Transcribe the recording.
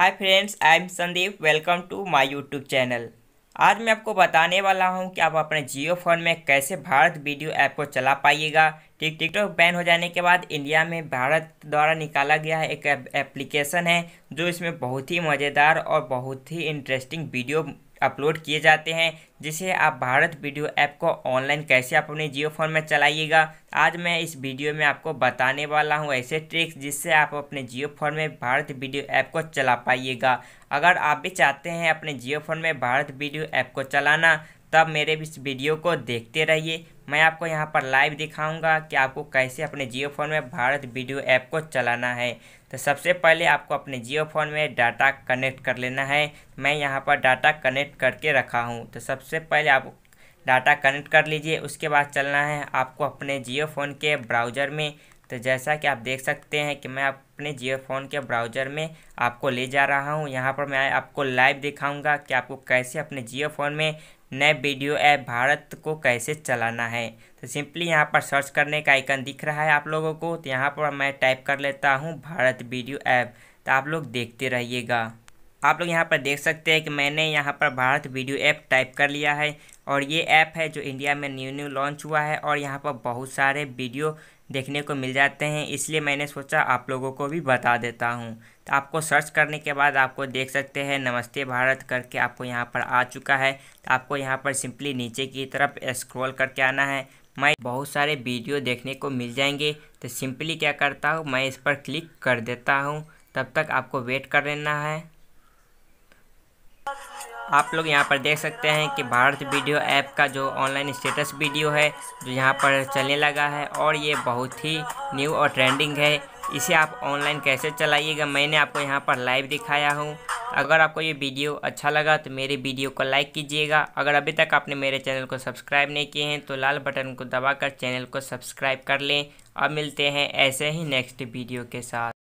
hi friends I am Sandeep welcome to my YouTube channel आज मैं आपको बताने वाला हूं कि आप अपने जियो फोन में कैसे भारत वीडियो ऐप को चला पाइएगा टिक टिकटॉक बैन हो जाने के बाद इंडिया में भारत द्वारा निकाला गया एक एप्लीकेशन है जो इसमें बहुत ही मज़ेदार और बहुत ही इंटरेस्टिंग वीडियो अपलोड किए जाते हैं जिसे आप भारत वीडियो ऐप को ऑनलाइन कैसे अपने जियो फ़ोन में चलाइएगा आज मैं इस वीडियो में आपको बताने वाला हूं ऐसे ट्रिक्स जिससे आप अपने जियो फ़ोन में भारत वीडियो ऐप को चला पाइएगा अगर आप भी चाहते हैं अपने जियो फ़ोन में भारत वीडियो ऐप को चलाना तब मेरे इस वीडियो को देखते रहिए मैं आपको यहाँ पर लाइव दिखाऊंगा कि आपको कैसे अपने जियो फ़ोन में भारत वीडियो ऐप को चलाना है तो सबसे पहले आपको अपने जियो फ़ोन में डाटा कनेक्ट कर लेना है मैं यहाँ पर डाटा कनेक्ट करके रखा हूँ तो सबसे पहले आप डाटा कनेक्ट कर लीजिए उसके बाद चलना है आपको अपने जियो फ़ोन के ब्राउज़र में तो जैसा कि आप देख सकते हैं कि मैं अपने जियो फ़ोन के ब्राउज़र में आपको ले जा रहा हूं यहां पर मैं आपको लाइव दिखाऊंगा कि आपको कैसे अपने जियो फ़ोन में नए वीडियो ऐप भारत को कैसे चलाना है तो सिंपली यहाँ पर सर्च करने का आइकन दिख रहा है आप लोगों को तो यहाँ पर मैं टाइप कर लेता हूँ भारत वीडियो ऐप तो आप लोग देखते रहिएगा आप लोग यहाँ पर देख सकते हैं कि मैंने यहाँ पर भारत वीडियो ऐप टाइप कर लिया है और ये ऐप है जो इंडिया में न्यू न्यू लॉन्च हुआ है और यहाँ पर बहुत सारे वीडियो देखने को मिल जाते हैं इसलिए मैंने सोचा आप लोगों को भी बता देता हूँ तो आपको सर्च करने के बाद आपको देख सकते हैं नमस्ते भारत करके आपको यहाँ पर आ चुका है तो आपको यहाँ पर सिंपली नीचे की तरफ स्क्रॉल करके आना है मैं बहुत सारे वीडियो देखने को मिल जाएंगे तो सिंपली क्या करता हूँ मैं इस पर क्लिक कर देता हूँ तब तक आपको वेट कर लेना है आप लोग यहाँ पर देख सकते हैं कि भारत वीडियो ऐप का जो ऑनलाइन स्टेटस वीडियो है जो यहाँ पर चलने लगा है और ये बहुत ही न्यू और ट्रेंडिंग है इसे आप ऑनलाइन कैसे चलाइएगा मैंने आपको यहाँ पर लाइव दिखाया हूँ अगर आपको ये वीडियो अच्छा लगा तो मेरे वीडियो को लाइक कीजिएगा अगर अभी तक आपने मेरे चैनल को सब्सक्राइब नहीं किए हैं तो लाल बटन को दबाकर चैनल को सब्सक्राइब कर लें अब मिलते हैं ऐसे ही नेक्स्ट वीडियो के साथ